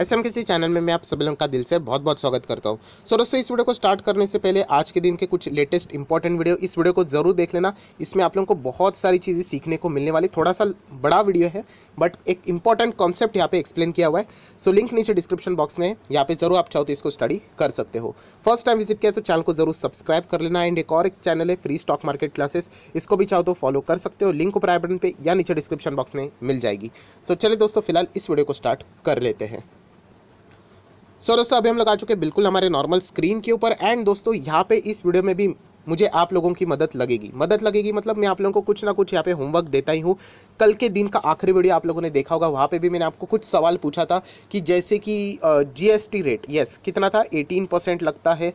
S M किसी channel में मैं आप सभी लोगों का दिल से बहुत बहुत स्वागत करता हूँ सो दोस्तों इस वीडियो को स्टार्ट करने से पहले आज के दिन के कुछ लेटेस्ट इंपॉर्टेंट वीडियो इस वीडियो को जरूर देख लेना इसमें आप लोगों को बहुत सारी चीज़ें सीखने को मिलने वाली थोड़ा सा बड़ा वीडियो है बट एक इंपॉर्टेंट कॉन्सेप्ट यहाँ पे एक्सप्लेन किया हुआ है सो लिंक नीचे डिस्क्रिप्शन बॉक्स में यहाँ पे जरूर आप चाहो तो इसको स्टडी कर सकते हो फर्स्ट टाइम विजिट किया तो चैनल को जरूर सब्सक्राइब कर लेना एंड एक और एक चैनल है फ्री स्टॉक मार्केट क्लासेस इसको भी चाहो तो फॉलो कर सकते हो लिंक ऊपर आई बटन पर या नीचे डिस्क्रिप्शन बॉक्स में मिल जाएगी सो चले दोस्तों फिलहाल इस वीडियो को स्टार्ट कर लेते हैं सो दोस्तों अभी हम लगा चुके हैं बिल्कुल हमारे नॉर्मल स्क्रीन के ऊपर एंड दोस्तों यहाँ पे इस वीडियो में भी मुझे आप लोगों की मदद लगेगी मदद लगेगी मतलब मैं आप लोगों को कुछ ना कुछ यहाँ पे होमवर्क देता ही हूँ कल के दिन का आखिरी वीडियो आप लोगों ने देखा होगा वहाँ पे भी मैंने आपको कुछ सवाल पूछा था कि जैसे कि जीएसटी रेट यस कितना था 18 परसेंट लगता है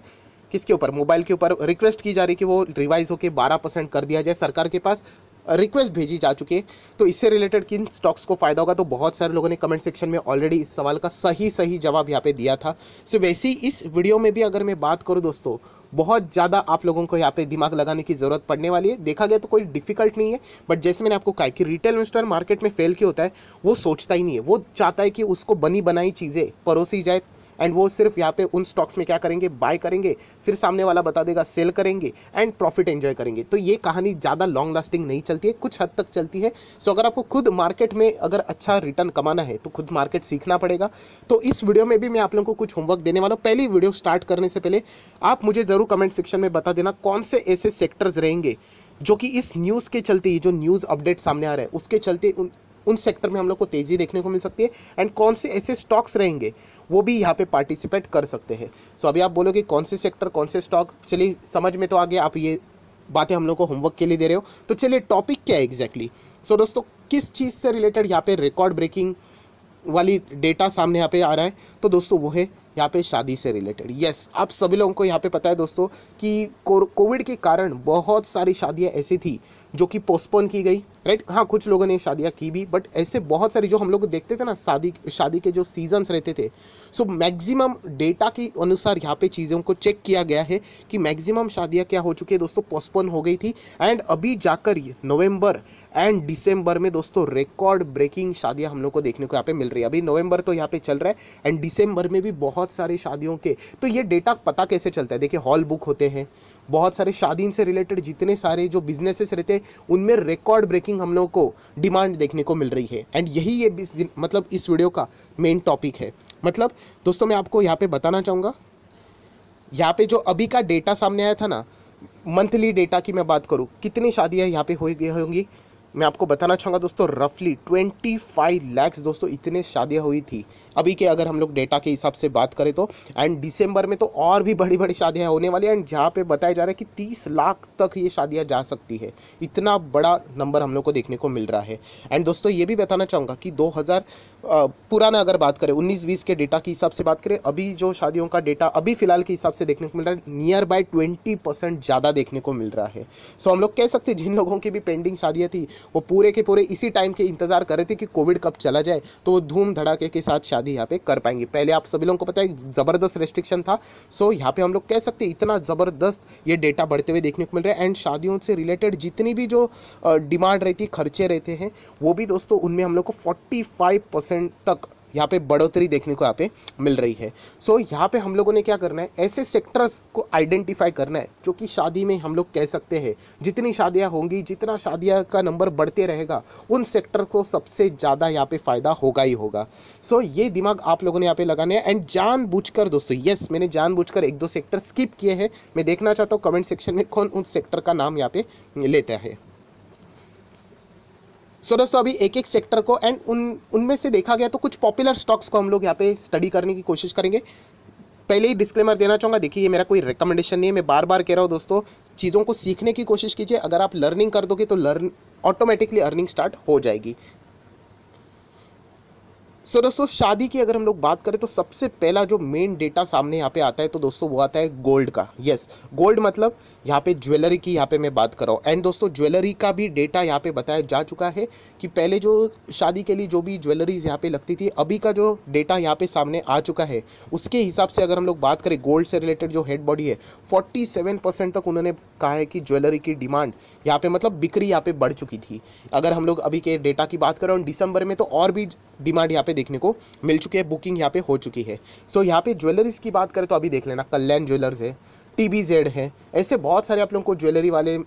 किसके ऊपर मोबाइल के ऊपर रिक्वेस्ट की जा रही कि वो रिवाइज होकर बारह परसेंट कर दिया जाए सरकार के पास रिक्वेस्ट भेजी जा चुकी है तो इससे रिलेटेड किन स्टॉक्स को फ़ायदा होगा तो बहुत सारे लोगों ने कमेंट सेक्शन में ऑलरेडी इस सवाल का सही सही जवाब यहाँ पे दिया था सो वैसे ही इस वीडियो में भी अगर मैं बात करूँ दोस्तों बहुत ज़्यादा आप लोगों को यहाँ पे दिमाग लगाने की ज़रूरत पड़ने वाली है देखा गया तो कोई डिफिकल्ट नहीं है बट जैसे मैंने आपको कहा कि रिटेल इन्वेस्टर मार्केट में फेल क्यों होता है वो सोचता ही नहीं है वो चाहता है कि उसको बनी बनाई चीज़ें परोसी जाए एंड वो सिर्फ यहाँ पे उन स्टॉक्स में क्या करेंगे बाय करेंगे फिर सामने वाला बता देगा सेल करेंगे एंड प्रॉफिट एंजॉय करेंगे तो ये कहानी ज़्यादा लॉन्ग लास्टिंग नहीं चलती है कुछ हद तक चलती है सो अगर आपको खुद मार्केट में अगर अच्छा रिटर्न कमाना है तो खुद मार्केट सीखना पड़ेगा तो इस वीडियो में भी मैं आप लोगों को कुछ होमवर्क देने वाला हूँ पहली वीडियो स्टार्ट करने से पहले आप मुझे ज़रूर कमेंट सेक्शन में बता देना कौन से ऐसे सेक्टर्स रहेंगे जो कि इस न्यूज़ के चलते ये जो न्यूज़ अपडेट सामने आ रहा है उसके चलते उन उन सेक्टर में हम लोग को तेज़ी देखने को मिल सकती है एंड कौन से ऐसे स्टॉक्स रहेंगे वो भी यहाँ पे पार्टिसिपेट कर सकते हैं सो so, अभी आप बोलोगे कौन से सेक्टर कौन से स्टॉक चलिए समझ में तो आ गया आप ये बातें हम लोग को होमवर्क के लिए दे रहे हो तो चलिए टॉपिक क्या है एग्जैक्टली सो so, दोस्तों किस चीज़ से रिलेटेड यहाँ पे रिकॉर्ड ब्रेकिंग वाली डेटा सामने यहाँ पे आ रहा है तो दोस्तों वो है यहाँ पे शादी से रिलेटेड यस आप सभी लोगों को यहाँ पे पता है दोस्तों कि कोविड के कारण बहुत सारी शादियाँ ऐसी थी जो कि पोस्टपोन की गई राइट हाँ कुछ लोगों ने शादियाँ की भी बट ऐसे बहुत सारी जो हम लोग देखते थे ना शादी शादी के जो सीजन्स रहते थे सो मैक्सिमम डेटा के अनुसार यहाँ पे चीज़ों को चेक किया गया है कि मैक्सिमम शादियाँ क्या हो चुकी है दोस्तों पोस्टपोन हो गई थी एंड अभी जाकर ये नवंबर एंड डिसम्बर में दोस्तों रिकॉर्ड ब्रेकिंग शादियाँ हम लोग को देखने को यहाँ पे मिल रही है अभी नवंबर तो यहाँ पे चल रहा है एंड डिसम्बर में भी बहुत सारी शादियों के तो ये डेटा पता कैसे चलता है देखिए हॉल बुक होते हैं बहुत सारे शादी से रिलेटेड जितने सारे जो बिजनेसेस रहते हैं उनमें रिकॉर्ड ब्रेकिंग हम लोग को डिमांड देखने को मिल रही है एंड यही ये मतलब इस वीडियो का मेन टॉपिक है मतलब दोस्तों मैं आपको यहाँ पे बताना चाहूँगा यहाँ पे जो अभी का डेटा सामने आया था ना मंथली डेटा की मैं बात करूँ कितनी शादियाँ यहाँ पे हो गई होंगी मैं आपको बताना चाहूँगा दोस्तों रफली ट्वेंटी फाइव लैक्स दोस्तों इतने शादियाँ हुई थी अभी के अगर हम लोग डेटा के हिसाब से बात करें तो एंड दिसंबर में तो और भी बड़ी बड़ी शादियाँ होने वाली एंड जहाँ पे बताया जा रहा है कि तीस लाख तक ये शादियाँ जा सकती है इतना बड़ा नंबर हम लोग को देखने को मिल रहा है एंड दोस्तों ये भी बताना चाहूँगा कि दो पुराना अगर बात करें उन्नीस बीस के डेटा के हिसाब से बात करें अभी जो शादियों का डेटा अभी फिलहाल के हिसाब से देखने को मिल रहा है नियर बाय ट्वेंटी ज़्यादा देखने को मिल रहा है सो हम लोग कह सकते हैं जिन लोगों की भी पेंडिंग शादियाँ थी वो पूरे के पूरे इसी टाइम के इंतज़ार कर रहे थे कि कोविड कब चला जाए तो वो धूम धड़ाके के साथ शादी यहाँ पे कर पाएंगे पहले आप सभी लोगों को पता है ज़बरदस्त रेस्ट्रिक्शन था सो यहाँ पे हम लोग कह सकते इतना ज़बरदस्त ये डेटा बढ़ते हुए देखने को मिल रहा है एंड शादियों से रिलेटेड जितनी भी जो डिमांड रहती है खर्चे रहते हैं वो भी दोस्तों उनमें हम लोग को फोर्टी तक यहाँ पे बढ़ोतरी देखने को यहाँ पे मिल रही है सो so, यहाँ पे हम लोगों ने क्या करना है ऐसे सेक्टर्स को आइडेंटिफाई करना है जो कि शादी में हम लोग कह सकते हैं जितनी शादियाँ होंगी जितना शादियाँ का नंबर बढ़ते रहेगा उन सेक्टर को सबसे ज़्यादा यहाँ पे फ़ायदा होगा ही होगा सो so, ये दिमाग आप लोगों ने यहाँ पे लगाने हैं एंड जान दोस्तों यस मैंने जान एक दो सेक्टर स्किप किए हैं मैं देखना चाहता हूँ कमेंट सेक्शन में कौन उन सेक्टर का नाम यहाँ पे लेता है सो तो दोस्तों अभी एक एक सेक्टर को एंड उन उनमें से देखा गया तो कुछ पॉपुलर स्टॉक्स को हम लोग यहाँ पे स्टडी करने की कोशिश करेंगे पहले ही डिस्क्लेमर देना चाहूँगा देखिए ये मेरा कोई रिकमेंडेशन नहीं है मैं बार बार कह रहा हूँ दोस्तों चीज़ों को सीखने की कोशिश कीजिए अगर आप लर्निंग कर दोगे तो लर्न ऑटोमेटिकली अर्निंग स्टार्ट हो जाएगी सो so, दोस्तों शादी की अगर हम लोग बात करें तो सबसे पहला जो मेन डेटा सामने यहाँ पे आता है तो दोस्तों वो आता है गोल्ड का यस yes, गोल्ड मतलब यहाँ पे ज्वेलरी की यहाँ पे मैं बात कर रहा हूँ एंड दोस्तों ज्वेलरी का भी डेटा यहाँ पे बताया जा चुका है कि पहले जो शादी के लिए जो भी ज्वेलरीज यहाँ पे लगती थी अभी का जो डेटा यहाँ पे सामने आ चुका है उसके हिसाब से अगर हम लोग बात करें गोल्ड से रिलेटेड जो हेड बॉडी है फोर्टी तक उन्होंने कहा है कि ज्वेलरी की डिमांड यहाँ पे मतलब बिक्री यहाँ पे बढ़ चुकी थी अगर हम लोग अभी के डेटा की बात करें दिसंबर में तो और भी डिमांड यहाँ पे देखने को मिल चुकी है बुकिंग यहाँ पे हो चुकी है सो so, यहाँ पे ज्वेलरीज की बात करें तो अभी देख लेना कल्याण ज्वेलर्स है टी है ऐसे बहुत सारे आप लोगों को ज्वेलरी वाले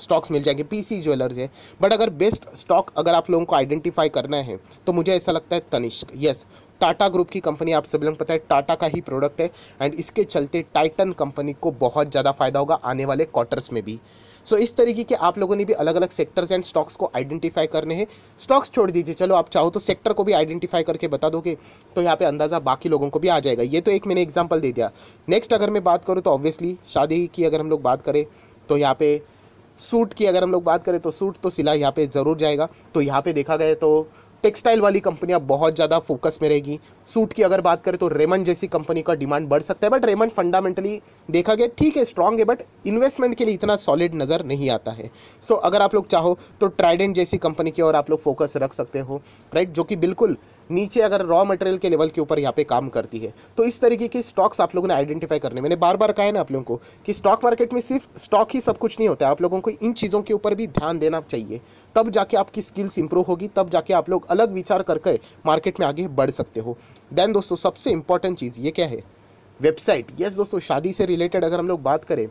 स्टॉक्स मिल जाएंगे पीसी ज्वेलर्स है बट अगर बेस्ट स्टॉक अगर आप लोगों को आइडेंटिफाई करना है तो मुझे ऐसा लगता है तनिष्क यस टाटा ग्रुप की कंपनी आप सभी लोग पता है टाटा का ही प्रोडक्ट है एंड इसके चलते टाइटन कंपनी को बहुत ज़्यादा फायदा होगा आने वाले क्वार्टर्स में भी सो so, इस तरीके के आप लोगों ने भी अलग अलग सेक्टर्स एंड स्टॉक्स को आइडेंटिफाई करने हैं स्टॉक्स छोड़ दीजिए चलो आप चाहो तो सेक्टर को भी आइडेंटिफाई करके बता दोगे तो यहाँ पे अंदाज़ा बाकी लोगों को भी आ जाएगा ये तो एक मैंने एग्जाम्पल दे दिया नेक्स्ट अगर मैं बात करूँ तो ऑब्वियसली शादी की अगर हम लोग बात करें तो यहाँ पे सूट की अगर हम लोग बात करें तो सूट तो सिला यहाँ पे ज़रूर जाएगा तो यहाँ पे देखा गया तो टेक्सटाइल वाली कंपनियां बहुत ज़्यादा फोकस में रहेगी सूट की अगर बात करें तो रेमंड जैसी कंपनी का डिमांड बढ़ सकता है बट रेमंड फंडामेंटली देखा गया ठीक है स्ट्रांग है बट इन्वेस्टमेंट के लिए इतना सॉलिड नज़र नहीं आता है सो so, अगर आप लोग चाहो तो ट्राइडेंट जैसी कंपनी की ओर आप लोग फोकस रख सकते हो राइट जो कि बिल्कुल नीचे अगर रॉ मटेरियल के लेवल के ऊपर यहाँ पे काम करती है तो इस तरीके के स्टॉक्स आप लोगों ने आइडेंटिफाई करने मैंने बार बार कहा है ना आप लोगों को कि स्टॉक मार्केट में सिर्फ स्टॉक ही सब कुछ नहीं होता है आप लोगों को इन चीज़ों के ऊपर भी ध्यान देना चाहिए तब जाके आपकी स्किल्स इंप्रूव होगी तब जाके आप लोग अलग विचार करके मार्केट में आगे बढ़ सकते हो देन दोस्तों सबसे इंपॉर्टेंट चीज़ ये क्या है वेबसाइट यस दोस्तों शादी से रिलेटेड अगर हम लोग बात करें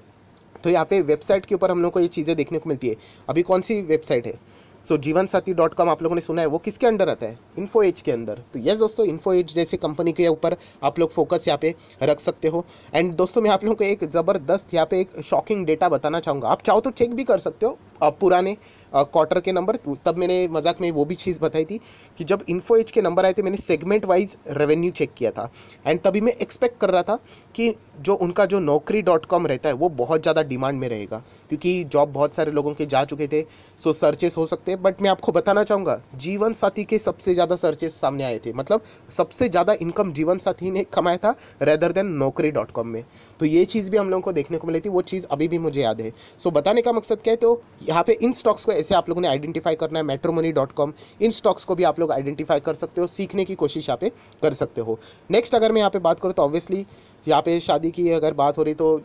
तो यहाँ पे वेबसाइट के ऊपर हम लोग को ये चीज़ें देखने को मिलती है अभी कौन सी वेबसाइट है सो जीवन साथी डॉट कॉम आप लोगों ने सुना है वो किसके अंडर आता है इन्फो एज के अंदर तो यस दोस्तों इन्फो एज जैसे कंपनी के ऊपर आप लोग फोकस यहाँ पे रख सकते हो एंड दोस्तों मैं आप लोगों को एक ज़बरदस्त यहाँ पे एक शॉकिंग डेटा बताना चाहूँगा आप चाहो तो चेक भी कर सकते हो पुराने क्वार्टर के नंबर तब मैंने मजाक में वो भी चीज़ बताई थी कि जब इन्फो एज के नंबर आए थे मैंने सेगमेंट वाइज रेवेन्यू चेक किया था एंड तभी मैं एक्सपेक्ट कर रहा था कि जो उनका जो नौकरी डॉट कॉम रहता है वो बहुत ज़्यादा डिमांड में रहेगा क्योंकि जॉब बहुत सारे लोगों के जा चुके थे सो सर्चेस हो सकते हैं बट मैं आपको बताना चाहूँगा जीवन साथी के सबसे ज़्यादा सर्चेस सामने आए थे मतलब सबसे ज़्यादा इनकम जीवन साथी ने कमाया था rather than Naukri dot com में तो ये चीज़ भी हम लोगों को देखने को मिली थी वो चीज़ अभी भी मुझे याद है सो बताने का मकसद क्या है तो यहाँ पे इन स्टॉक्स को ऐसे आप लोगों ने आइडेंटिफाई करना है मेट्रोमनी इन स्टॉक्स को भी आप लोग आइडेंटिफाई कर सकते हो सीखने की कोशिश यहाँ पे कर सकते हो नेक्स्ट अगर मैं यहाँ पे बात करूँ तो ऑब्वियसली यहाँ पे शादी की अगर बात हो रही तो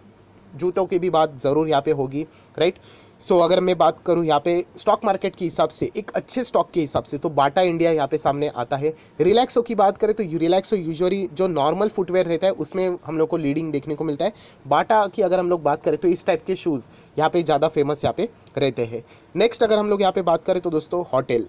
जूतों की भी बात ज़रूर यहाँ पे होगी राइट right? सो so, अगर मैं बात करूँ यहाँ पे स्टॉक मार्केट के हिसाब से एक अच्छे स्टॉक के हिसाब से तो बाटा इंडिया यहाँ पे सामने आता है रिलैक्सो की बात करें तो रिलैक्सो यूजुअली जो नॉर्मल फुटवेयर रहता है उसमें हम लोग को लीडिंग देखने को मिलता है बाटा की अगर हम लोग बात करें तो इस टाइप के शूज़ यहाँ पे ज़्यादा फेमस यहाँ पे रहते हैं नेक्स्ट अगर हम लोग यहाँ पर बात करें तो दोस्तों होटल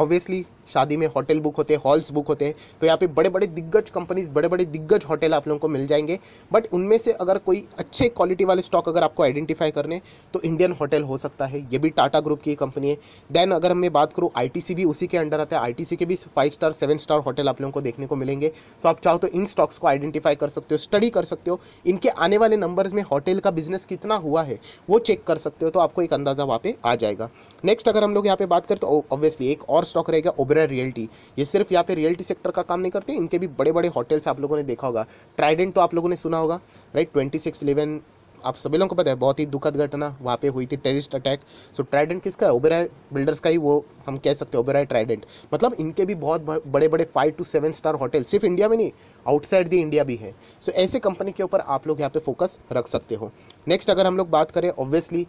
ऑब्वियसली शादी में होटल बुक होते हैं हॉल्स बुक होते हैं तो यहाँ पे बड़े बड़े दिग्गज कंपनीज बड़े बड़े दिग्गज होटल आप लोगों को मिल जाएंगे बट उनमें से अगर कोई अच्छे क्वालिटी वाले स्टॉक अगर आपको आइडेंटिफाई करने तो इंडियन होटल हो सकता है ये भी टाटा ग्रुप की कंपनी है देन अगर हमें बात करूँ आई भी उसी के अंडर आता है आई के भी five star seven star hotel आप लोगों को देखने को मिलेंगे सो आप चाहो तो इन स्टॉक्स को आइडेंटिफाई कर सकते हो स्टडी कर सकते हो इनके आने वाले नंबर्स में होटल का बिजनेस कितना हुआ है वो चेक कर सकते हो तो आपको एक अंदाज़ा वहाँ पे आ जाएगा नेक्स्ट अगर हम लोग यहाँ पे बात करें तो ऑब्वियसली एक और स्टॉक रहेगा ओबे ओबरा रियल्टी ये सिर्फ यहाँ पे रियल्टी सेक्टर का काम नहीं करते इनके भी बड़े बड़े होटल्स आप लोगों ने देखा होगा ट्राइडेंट तो आप लोगों ने सुना होगा राइट ट्वेंटी सिक्स इलेवन आप सभी लोगों को पता है बहुत ही दुखद घटना वहाँ पे हुई थी टेरिस्ट अटैक सो ट्राइडेंट किसका है ओबेराय बिल्डर्स का ही वो हम कह सकते हैं ओबेराय ट्राइडेंट मतलब इनके भी बहुत बड़े बड़े five two seven star hotel सिर्फ इंडिया में नहीं आउटसाइड दी इंडिया भी है सो so, ऐसे कंपनी के ऊपर आप लोग यहाँ पे फोकस रख सकते हो नेक्स्ट अगर हम लोग बात करें ऑब्वियसली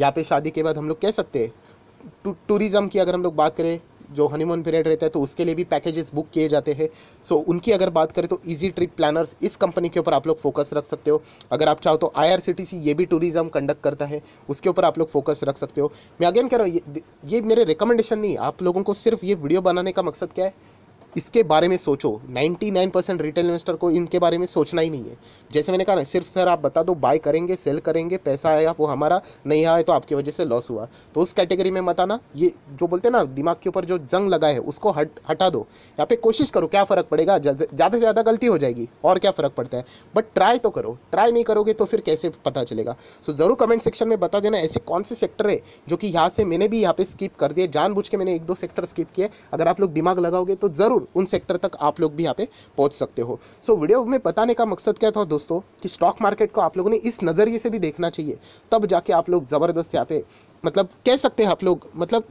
यहाँ पे शादी के बाद हम लोग कह सकते हैं टूरिज़्म की अगर हम लोग बात करें जो हनीमून पीरियड रहता है तो उसके लिए भी पैकेजेस बुक किए जाते हैं सो so, उनकी अगर बात करें तो ईजी ट्रिप प्लानर्स इस कंपनी के ऊपर आप लोग फोकस रख सकते हो अगर आप चाहो तो आई ये भी टूरिज़म कंडक्ट करता है उसके ऊपर आप लोग फोकस रख सकते हो मैं अगेन कह रहा हूँ ये, ये मेरे रिकमेंडेशन नहीं आप लोगों को सिर्फ ये वीडियो बनाने का मकसद क्या है इसके बारे में सोचो 99 परसेंट रिटेल इन्वेस्टर को इनके बारे में सोचना ही नहीं है जैसे मैंने कहा ना सिर्फ सर आप बता दो बाय करेंगे सेल करेंगे पैसा आया वो हमारा नहीं आया तो आपकी वजह से लॉस हुआ तो उस कैटेगरी में मत आना ये जो बोलते हैं ना दिमाग के ऊपर जो जंग लगा है उसको हट हटा दो यहाँ पे कोशिश करो क्या फ़र्क पड़ेगा ज़्यादा से ज़्यादा गलती हो जाएगी और क्या फ़र्क पड़ता है बट ट्राई तो करो ट्राई नहीं करोगे तो फिर कैसे पता चलेगा सो ज़रूर कमेंट सेक्शन में बता देना ऐसे कौन से सेक्टर है जो कि यहाँ से मैंने भी यहाँ पे स्किप कर दिए जानबूझ के मैंने एक दो सेक्टर स्किप किए अगर आप लोग दिमाग लगाओगे तो ज़रूर उन सेक्टर तक आप लोग भी यहाँ पे पहुँच सकते हो सो so, वीडियो में बताने का मकसद क्या था दोस्तों कि स्टॉक मार्केट को आप लोगों ने इस नज़रिए से भी देखना चाहिए तब जाके आप लोग ज़बरदस्त यहाँ पे मतलब कह सकते हैं आप लोग मतलब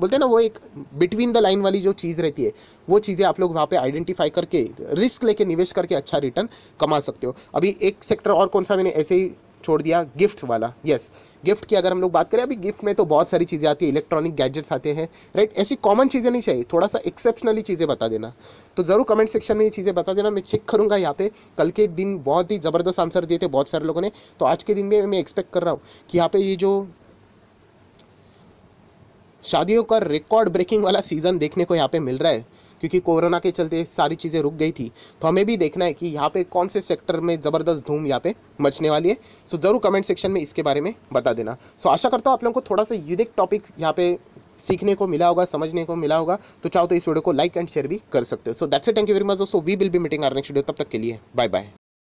बोलते हैं ना वो एक बिटवीन द लाइन वाली जो चीज़ रहती है वो चीज़ें आप लोग वहाँ पे आइडेंटिफाई करके रिस्क लेके निवेश करके अच्छा रिटर्न कमा सकते हो अभी एक सेक्टर और कौन सा मैंने ऐसे ही छोड़ दिया गिफ्ट वाला यस गिफ्ट की अगर हम लोग बात करें अभी गिफ्ट में तो बहुत सारी चीज़ें आती है इलेक्ट्रॉनिक गैजेट्स आते हैं राइट ऐसी कॉमन चीज़ें नहीं चाहिए थोड़ा सा एक्सेप्शनली चीज़ें बता देना तो ज़रूर कमेंट सेक्शन में ये चीज़ें बता देना मैं चेक करूँगा यहाँ पे कल के दिन बहुत ही ज़बरदस्त आंसर दिए थे बहुत सारे लोगों ने तो आज के दिन में मैं एक्सपेक्ट कर रहा हूँ कि यहाँ पे ये जो शादियों का रिकॉर्ड ब्रेकिंग वाला सीज़न देखने को यहाँ पे मिल रहा है क्योंकि कोरोना के चलते सारी चीज़ें रुक गई थी तो हमें भी देखना है कि यहाँ पे कौन से सेक्टर में ज़बरदस्त धूम यहाँ पे मचने वाली है सो ज़रूर कमेंट सेक्शन में इसके बारे में बता देना सो आशा करता हूँ आप लोगों को थोड़ा सा यूनिक टॉपिक यहाँ पे सीखने को मिला होगा समझने को मिला होगा तो चाहो तो इस वीडियो को लाइक एंड शेयर भी कर सकते हो so that's thank you very much दोस्तों we will be meeting our next video तब तक के लिए बाय बाय